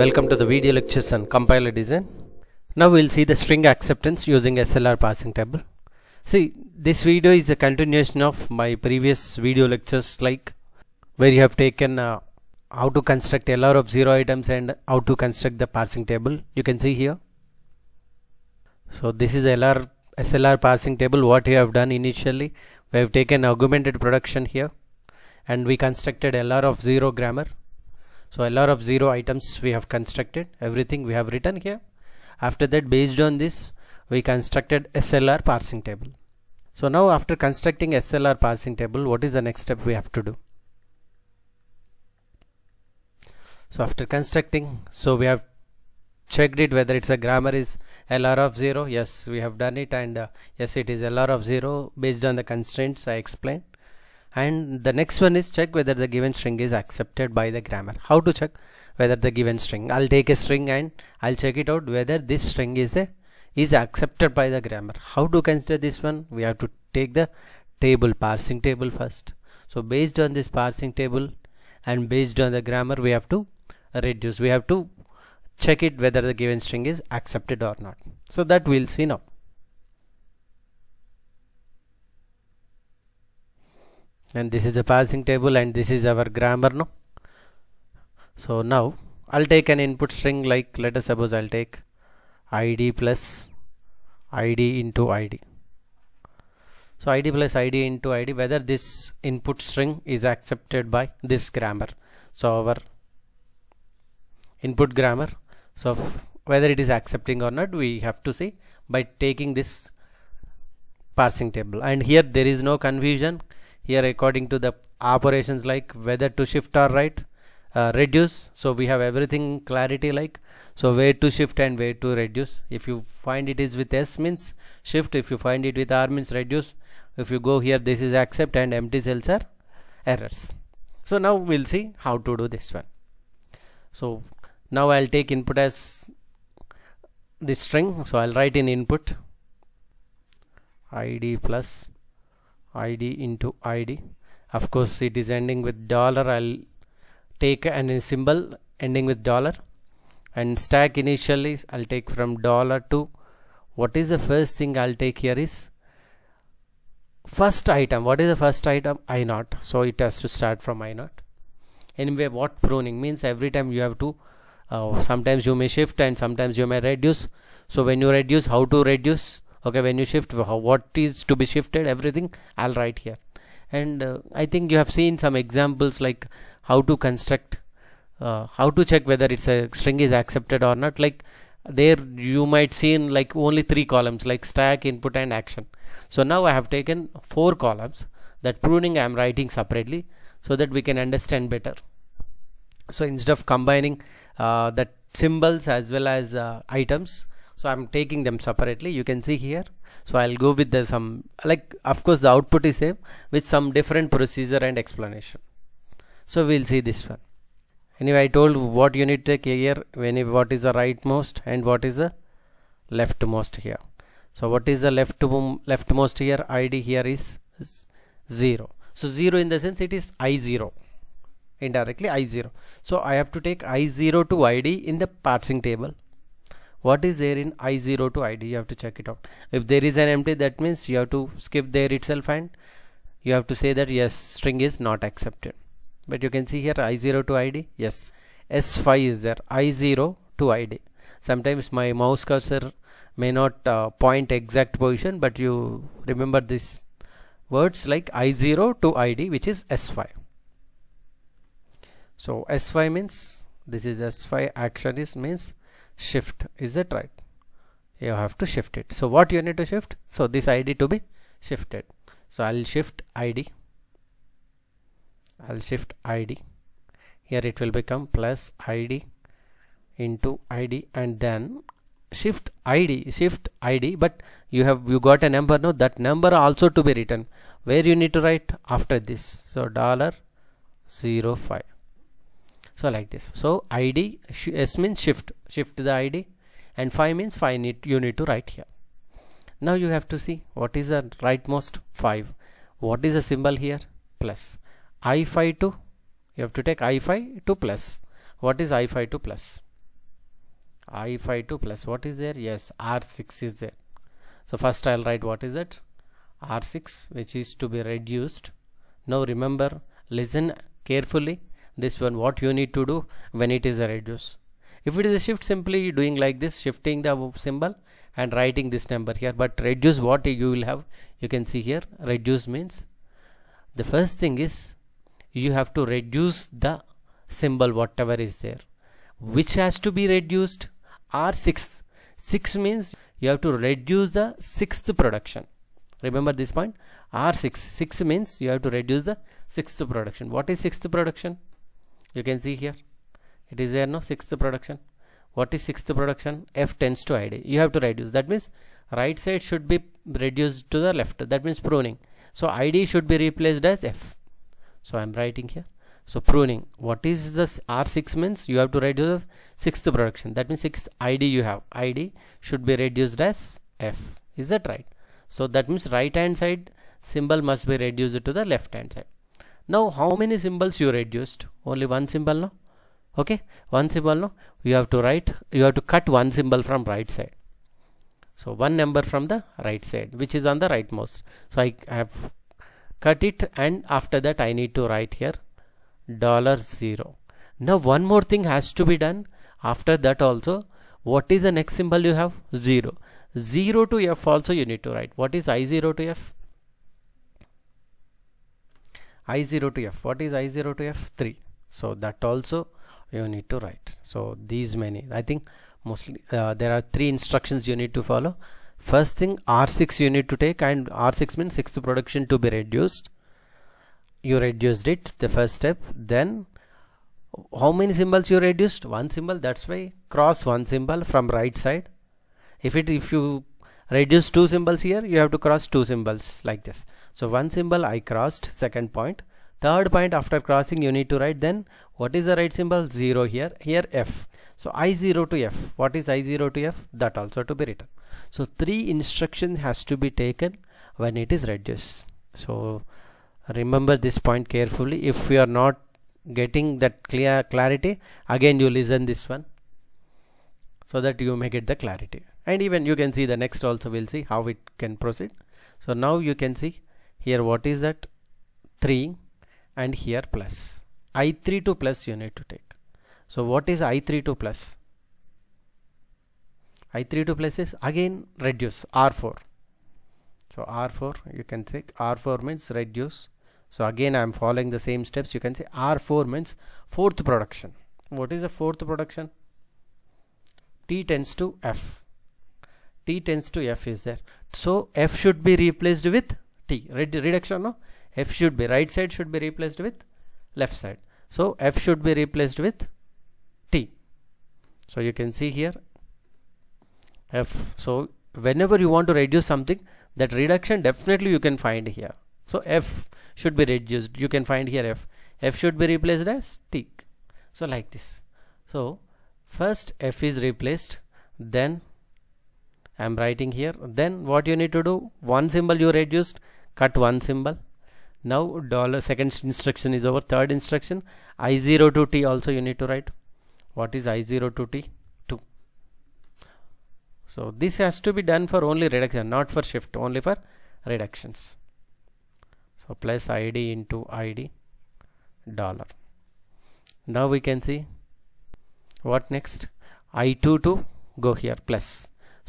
welcome to the video lectures on compiler design. Now we'll see the string acceptance using SLR passing table. See this video is a continuation of my previous video lectures like where you have taken uh, how to construct LR of 0 items and how to construct the parsing table you can see here. So this is LR SLR parsing table what you have done initially we have taken augmented production here and we constructed LR of 0 grammar so a lot of zero items we have constructed everything we have written here after that based on this we constructed SLR parsing table so now after constructing SLR parsing table what is the next step we have to do so after constructing so we have checked it whether it's a grammar is LR of 0 yes we have done it and uh, yes it is LR of 0 based on the constraints I explained and the next one is check whether the given string is accepted by the grammar how to check whether the given string I'll take a string and I'll check it out whether this string is a is accepted by the grammar how to consider this one we have to take the table parsing table first so based on this parsing table and based on the grammar we have to reduce we have to check it whether the given string is accepted or not so that we'll see now and this is a passing table and this is our grammar no so now I'll take an input string like let us suppose I'll take id plus id into id so id plus id into id whether this input string is accepted by this grammar so our input grammar so whether it is accepting or not we have to see by taking this parsing table and here there is no confusion here according to the operations like whether to shift or right uh, reduce so we have everything clarity like so where to shift and where to reduce if you find it is with s means shift if you find it with r means reduce if you go here this is accept and empty cells are errors so now we'll see how to do this one so now I'll take input as this string so I'll write in input id plus id into id of course it is ending with dollar I'll take an symbol ending with dollar and stack initially I'll take from dollar to what is the first thing I'll take here is first item what is the first item I not. so it has to start from I not. anyway what pruning means every time you have to uh, sometimes you may shift and sometimes you may reduce so when you reduce how to reduce okay when you shift what is to be shifted everything I'll write here and uh, I think you have seen some examples like how to construct uh, how to check whether it's a string is accepted or not like there you might see in like only three columns like stack input and action so now I have taken four columns that pruning I am writing separately so that we can understand better so instead of combining uh, that symbols as well as uh, items so I'm taking them separately you can see here so I'll go with the some like of course the output is same with some different procedure and explanation so we'll see this one anyway I told what you need take here when what is the rightmost and what is the leftmost here so what is the left um, leftmost here ID here is 0 so 0 in the sense it is I0 indirectly I0 so I have to take I0 to ID in the parsing table what is there in i0 to id you have to check it out if there is an empty that means you have to skip there itself and you have to say that yes string is not accepted but you can see here i0 to id yes s5 is there i0 to id sometimes my mouse cursor may not uh, point exact position but you remember this words like i0 to id which is s5 so s5 means this is s5 action is means shift is it right you have to shift it so what you need to shift so this id to be shifted so I'll shift id I'll shift id here it will become plus id into id and then shift id shift id but you have you got a number now that number also to be written where you need to write after this so dollar zero five so like this so id s means shift shift the id and 5 means 5 need you need to write here now you have to see what is the rightmost 5 what is the symbol here plus i5 to you have to take i5 to plus what is i5 to plus i5 to plus what is there yes r6 is there so first i'll write what is it r6 which is to be reduced now remember listen carefully this one what you need to do when it is a reduce if it is a shift simply doing like this shifting the symbol and writing this number here but reduce what you will have you can see here reduce means the first thing is you have to reduce the symbol whatever is there which has to be reduced R 6 6 means you have to reduce the sixth production remember this point r6 6 means you have to reduce the sixth production what is sixth production you can see here it is there no sixth production what is sixth production f tends to id you have to reduce that means right side should be reduced to the left that means pruning so id should be replaced as f so i'm writing here so pruning what is this r6 means you have to reduce sixth production that means sixth id you have id should be reduced as f is that right so that means right hand side symbol must be reduced to the left hand side now how many symbols you reduced only one symbol no okay one symbol no you have to write you have to cut one symbol from right side so one number from the right side which is on the rightmost so I have cut it and after that I need to write here dollar zero now one more thing has to be done after that also what is the next symbol you have zero to f also you need to write what is i0 to f I0 to F. What is I0 to F3? So that also you need to write. So these many, I think mostly uh, there are three instructions you need to follow. First thing R6 you need to take and R6 means sixth production to be reduced. You reduced it the first step. Then how many symbols you reduced? One symbol. That's why cross one symbol from right side. If it if you reduce two symbols here you have to cross two symbols like this so one symbol I crossed second point third point after crossing you need to write then what is the right symbol 0 here here F so I0 to F what is I0 to F that also to be written so three instructions has to be taken when it is reduced so remember this point carefully if you are not getting that clear clarity again you listen this one so that you may get the clarity and even you can see the next also we'll see how it can proceed so now you can see here what is that 3 and here plus i3 to plus you need to take so what is i3 to plus i3 to plus is again reduce r4 so r4 you can take r4 means reduce so again I am following the same steps you can say R4 means fourth production what is the fourth production T tends to F t tends to f is there so f should be replaced with t Red reduction no f should be right side should be replaced with left side so f should be replaced with t so you can see here f so whenever you want to reduce something that reduction definitely you can find here so f should be reduced you can find here f f should be replaced as t so like this so first f is replaced then I am writing here then what you need to do one symbol you reduced cut one symbol now dollar second instruction is over third instruction i0 to t also you need to write what is i0 to t 2 so this has to be done for only reduction not for shift only for reductions so plus id into id dollar now we can see what next i2 to go here plus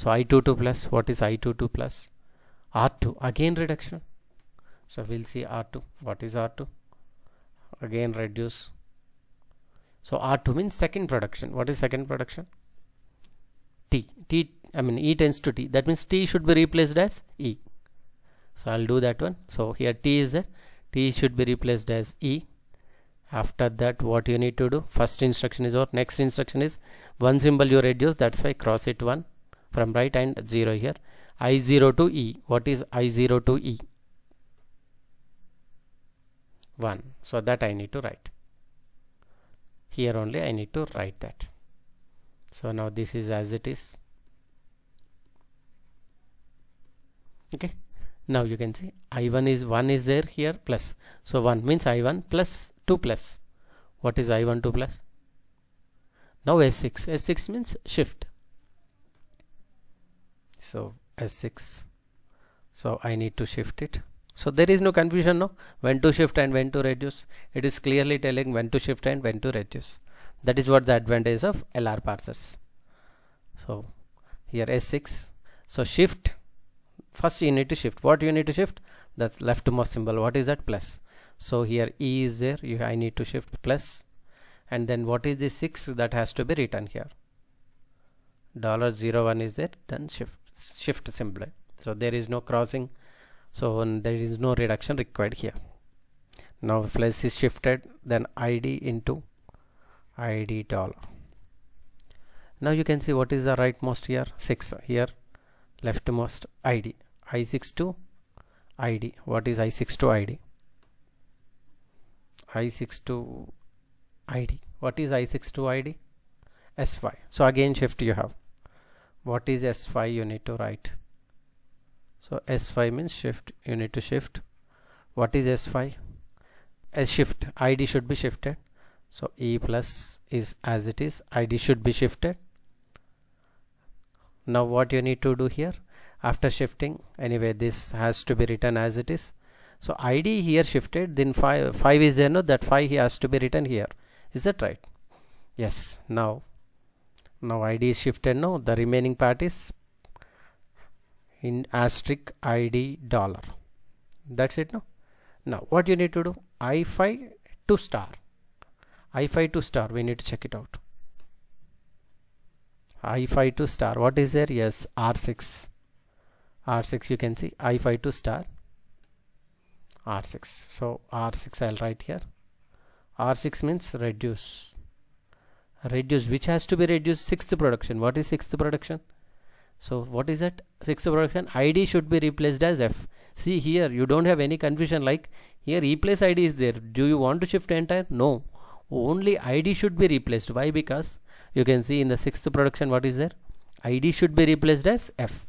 so I22 plus, what is I22 plus? R2, again reduction. So we'll see R2, what is R2? Again reduce. So R2 means second production. What is second production? T, T, I mean E tends to T. That means T should be replaced as E. So I'll do that one. So here T is there. T should be replaced as E. After that, what you need to do? First instruction is or next instruction is one symbol you reduce. That's why cross it one from right and 0 here i0 to e what is i0 to e 1 so that I need to write here only I need to write that so now this is as it is okay now you can see i1 is 1 is there here plus so 1 means i1 plus 2 plus what is i1 2 plus now s6 s6 means shift so s6 so I need to shift it so there is no confusion no when to shift and when to reduce it is clearly telling when to shift and when to reduce that is what the advantage of LR parsers so here s6 so shift first you need to shift what you need to shift that leftmost symbol what is that plus so here e is there you, I need to shift plus and then what is the 6 that has to be written here dollar zero one is there then shift shift symbol so there is no crossing so there is no reduction required here now if less is shifted then id into id dollar now you can see what is the rightmost here 6 here leftmost id i6 to id what is i6 to id i6 to id what is i6 to id sy so again shift you have what is S5 you need to write so S5 means shift you need to shift what is S5 S shift ID should be shifted so E plus is as it is ID should be shifted now what you need to do here after shifting anyway this has to be written as it is so ID here shifted then 5, 5 is there no that 5 has to be written here is that right yes now now id is shifted now the remaining part is in asterisk id dollar that's it now now what you need to do i5 to star i5 to star we need to check it out i5 to star what is there yes r6 r6 you can see i5 to star r6 so r6 I'll write here r6 means reduce reduce which has to be reduced sixth production what is sixth production so what is that sixth production id should be replaced as f see here you don't have any confusion like here replace id is there do you want to shift entire no only id should be replaced why because you can see in the sixth production what is there id should be replaced as f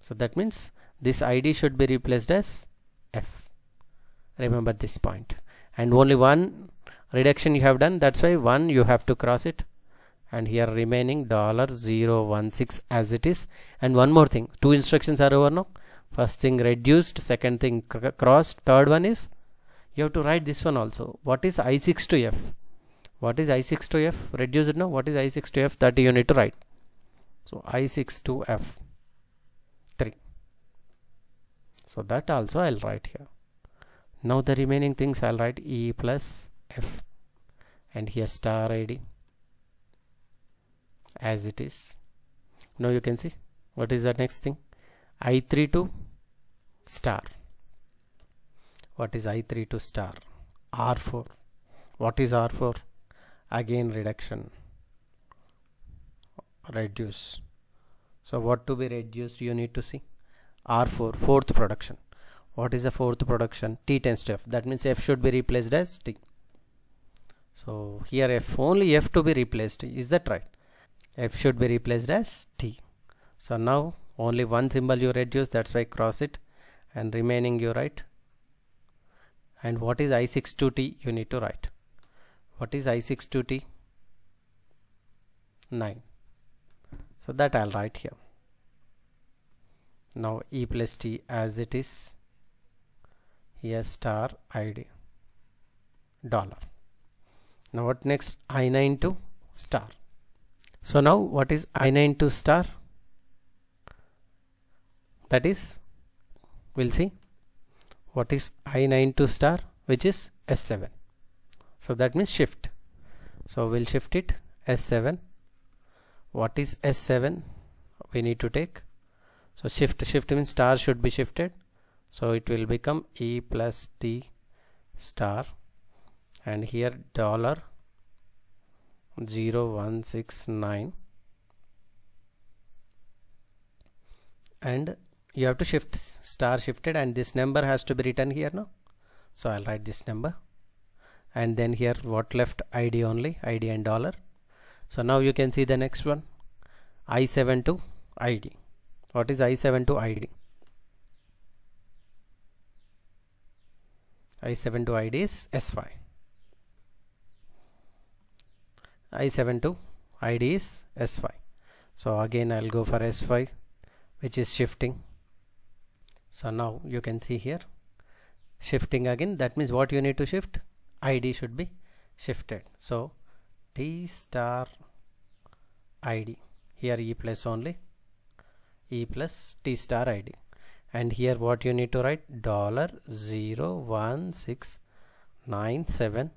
so that means this id should be replaced as f remember this point and only one reduction you have done that's why 1 you have to cross it and here remaining dollar 016 as it is and one more thing two instructions are over now first thing reduced second thing cr crossed third one is you have to write this one also what is i6 to f what is i6 to f reduced now what is i6 to f that you need to write so i6 to f 3 so that also I'll write here now the remaining things I'll write e plus f and here star id as it is now you can see what is the next thing i3 to star what is i3 to star r4 what is r4 again reduction reduce so what to be reduced you need to see r4 fourth production what is the fourth production t tends to f that means f should be replaced as t so here f only f to be replaced is that right? f should be replaced as t. So now only one symbol you reduce that's why cross it and remaining you write and what is i62t you need to write. What is i62t? 9. So that I'll write here. Now e plus t as it is here star id dollar now what next i 9 to star so now what is I9 to star that is we'll see what is I9 to star which is s7 so that means shift so we'll shift it s7 what is s7 we need to take so shift shift means star should be shifted so it will become e plus t star and here dollar 0169 and you have to shift star shifted and this number has to be written here now so I'll write this number and then here what left ID only ID and dollar so now you can see the next one I72 ID what is I72 ID I72 ID is S5 i72 id is s5 so again I'll go for s5 which is shifting so now you can see here shifting again that means what you need to shift id should be shifted so t star id here e plus only e plus t star id and here what you need to write dollar zero one six nine seven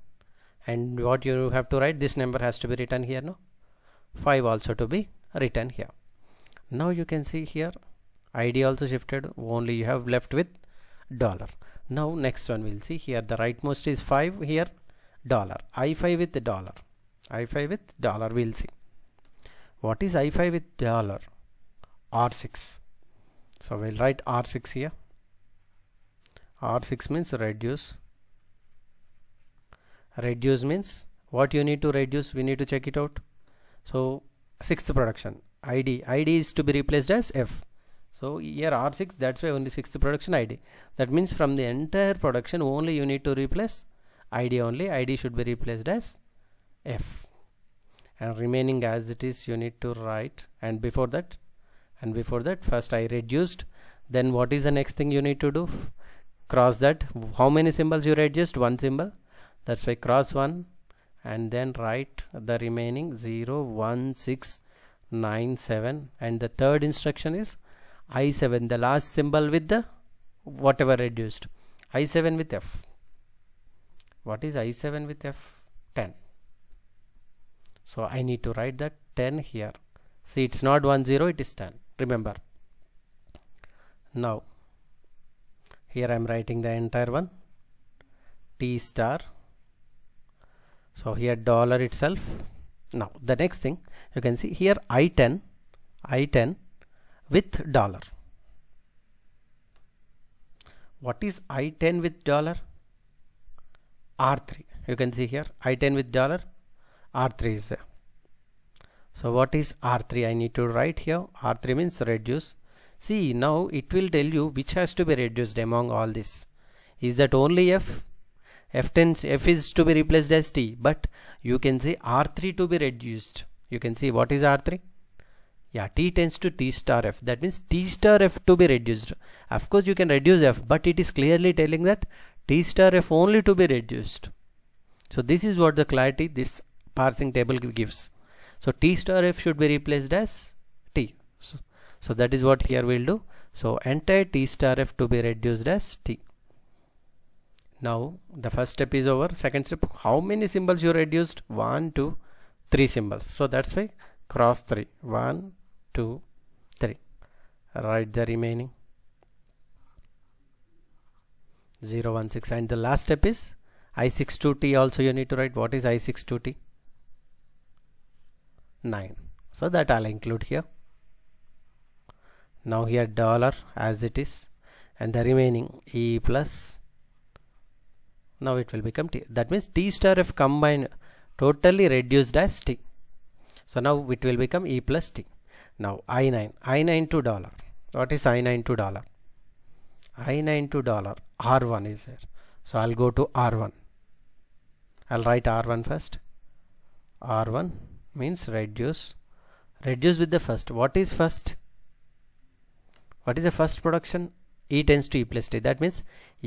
and what you have to write this number has to be written here no 5 also to be written here now you can see here id also shifted only you have left with dollar now next one we'll see here the rightmost is 5 here dollar i5 with dollar i5 with dollar we'll see what is i5 with dollar r6 so we'll write r6 here r6 means reduce reduce means what you need to reduce we need to check it out so sixth production id id is to be replaced as f so here r6 that's why only sixth production id that means from the entire production only you need to replace id only id should be replaced as f and remaining as it is you need to write and before that and before that first i reduced then what is the next thing you need to do cross that how many symbols you reduced one symbol that's why cross 1 and then write the remaining 0 1 6 9 7 and the third instruction is i7 the last symbol with the whatever reduced i7 with f what is i7 with f 10 so I need to write that 10 here see it's not 1 0 it is 10 remember now here I'm writing the entire one T star so here dollar itself now the next thing you can see here i10 i10 with dollar what is i10 with dollar r3 you can see here i10 with dollar r3 is there so what is r3 i need to write here r3 means reduce see now it will tell you which has to be reduced among all this is that only f F10 F is to be replaced as T but you can say R3 to be reduced you can see what is R3 yeah T tends to T star F that means T star F to be reduced of course you can reduce F but it is clearly telling that T star F only to be reduced so this is what the clarity this parsing table gives so T star F should be replaced as T so, so that is what here we'll do so entire T star F to be reduced as T now the first step is over second step how many symbols you reduced one two three symbols so that's why cross three one two three write the remaining 0 1 6 and the last step is i62t also you need to write what is i62t 9 so that I'll include here now here dollar as it is and the remaining e plus now it will become T that means T star F combined totally reduced as T so now it will become E plus T now I9 I9 to dollar what is I9 to dollar I9 to dollar R1 is there so I'll go to R1 I'll write R1 first R1 means reduce reduce with the first what is first what is the first production e tends to e plus t that means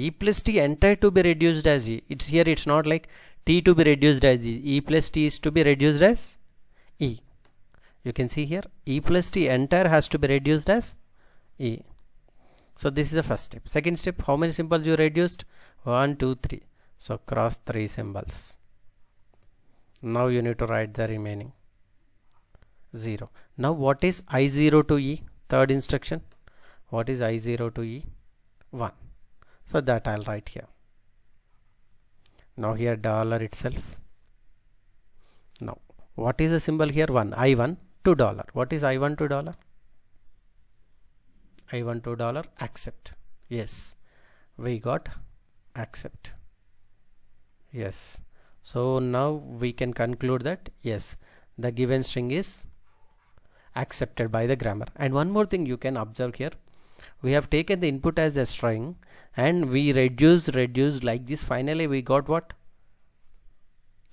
e plus t entire to be reduced as e it's here it's not like t to be reduced as e e plus t is to be reduced as e you can see here e plus t entire has to be reduced as e so this is the first step second step how many symbols you reduced One, two, three. so cross three symbols now you need to write the remaining 0 now what is i0 to e third instruction what is i0 to e 1 so that I'll write here now here dollar itself now what is the symbol here 1 I1 to dollar what is I1 to dollar I1 to dollar accept yes we got accept yes so now we can conclude that yes the given string is accepted by the grammar and one more thing you can observe here we have taken the input as a string and we reduce reduce like this finally we got what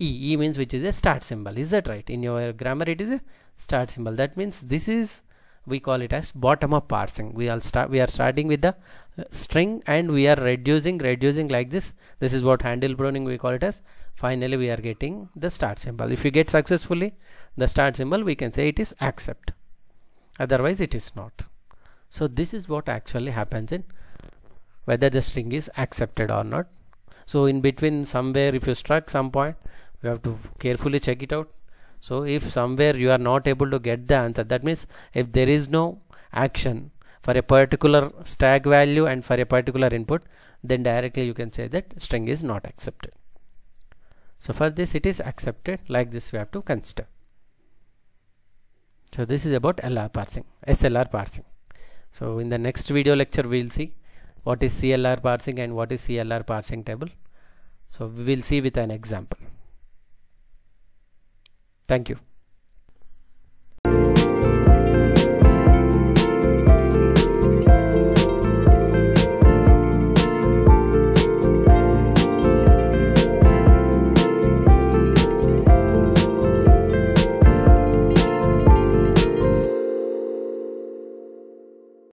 E, e means which is a start symbol is that right in your grammar it is a start symbol that means this is we call it as bottom up parsing we all start we are starting with the uh, string and we are reducing reducing like this this is what handle pruning we call it as finally we are getting the start symbol if you get successfully the start symbol we can say it is accept otherwise it is not so this is what actually happens in whether the string is accepted or not so in between somewhere if you struck some point you have to carefully check it out so if somewhere you are not able to get the answer that means if there is no action for a particular stack value and for a particular input then directly you can say that string is not accepted so for this it is accepted like this we have to consider so this is about LR parsing SLR parsing so in the next video lecture we'll see what is CLR parsing and what is CLR parsing table. So we will see with an example. Thank you.